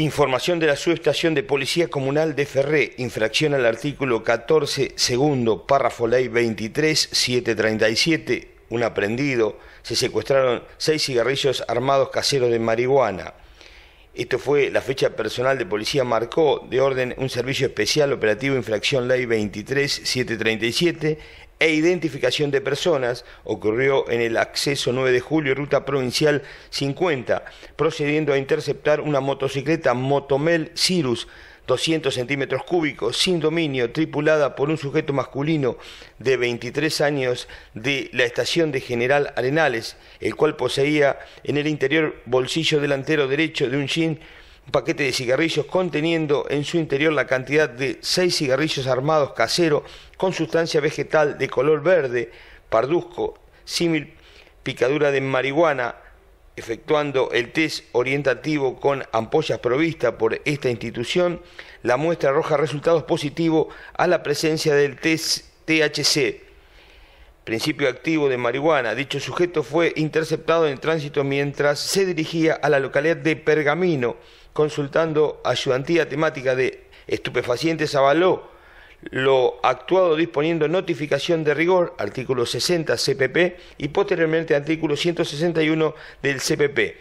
Información de la subestación de Policía Comunal de Ferré, infracción al artículo 14, segundo, párrafo ley 23, 737, un aprendido, se secuestraron seis cigarrillos armados caseros de marihuana. Esto fue la fecha personal de policía marcó de orden un servicio especial operativo infracción ley 23737 e identificación de personas ocurrió en el acceso 9 de julio, ruta provincial 50, procediendo a interceptar una motocicleta Motomel Cirrus 200 centímetros cúbicos, sin dominio, tripulada por un sujeto masculino de 23 años de la estación de General Arenales, el cual poseía en el interior bolsillo delantero derecho de un jean un paquete de cigarrillos conteniendo en su interior la cantidad de seis cigarrillos armados casero con sustancia vegetal de color verde, parduzco, símil picadura de marihuana, efectuando el test orientativo con ampollas provistas por esta institución, la muestra arroja resultados positivos a la presencia del test THC, principio activo de marihuana. Dicho sujeto fue interceptado en tránsito mientras se dirigía a la localidad de Pergamino, consultando ayudantía temática de estupefacientes, avaló lo actuado disponiendo notificación de rigor, artículo 60 CPP, y posteriormente artículo 161 del CPP,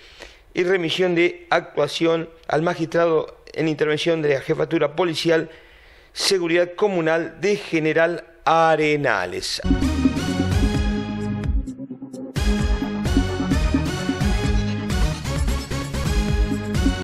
y remisión de actuación al magistrado en intervención de la Jefatura Policial Seguridad Comunal de General Arenales.